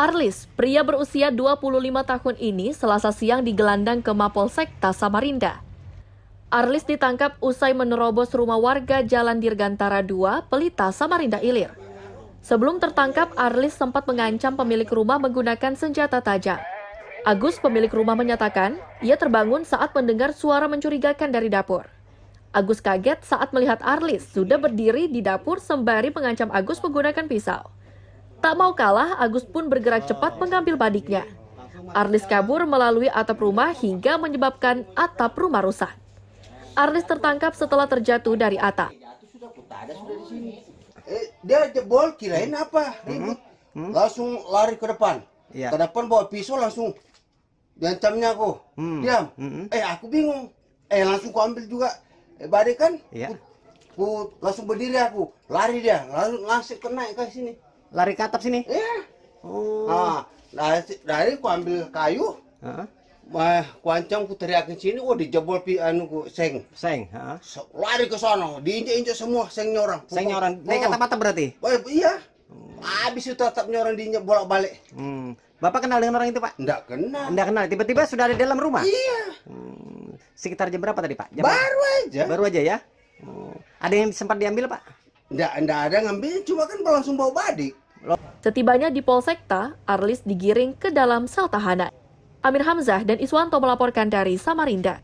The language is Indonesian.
Arlis, pria berusia 25 tahun ini selasa siang digelandang ke Mapolsek Tasamarinda. Arlis ditangkap usai menerobos rumah warga Jalan Dirgantara 2, Pelita, Samarinda Ilir. Sebelum tertangkap, Arlis sempat mengancam pemilik rumah menggunakan senjata tajam. Agus, pemilik rumah menyatakan, ia terbangun saat mendengar suara mencurigakan dari dapur. Agus kaget saat melihat Arlis sudah berdiri di dapur sembari mengancam Agus menggunakan pisau. Tak mau kalah, Agus pun bergerak cepat mengambil badiknya. Arlis kabur melalui atap rumah hingga menyebabkan atap rumah rusak. Arlis tertangkap setelah terjatuh dari atap. Eh, dia jebol kirain apa? Hmm, hmm. Langsung lari ke depan. Iya. Ke depan bawa pisau langsung diancamnya aku. Hmm. Diam. Hmm. Eh, aku bingung. Eh, langsung aku ambil juga. Eh, badai kan? Ya. Ku, ku langsung berdiri aku. Lari dia. langsung langsung kena ke sini lari ke atap sini iya oh. ah dari nah, dari nah, ku ambil kayu Heeh. Mah, kuancang ku teriakin sini, wah dijebol pi anu ku seng. Seng, heeh. Lari ke sana. diinjek-injek semua sengnya orang. Sengnya orang. Oh. Naik kata atap berarti? Wah, oh, iya. Oh. Habis itu atapnya orang diinjek bolak-balik. Hmm. Bapak kenal dengan orang itu, Pak? Enggak kenal. Enggak kenal. Tiba-tiba sudah ada di dalam rumah? Iya. Hmm. Sekitar jam berapa tadi, Pak? Jam Baru aja. Baru aja ya. Hmm. Ada yang sempat diambil, Pak? Nggak, nggak ada ngambil, cuma kan langsung bawa badik. Setibanya di Polsekta, Arlis digiring ke dalam sel tahanan. Amir Hamzah dan Iswanto melaporkan dari Samarinda.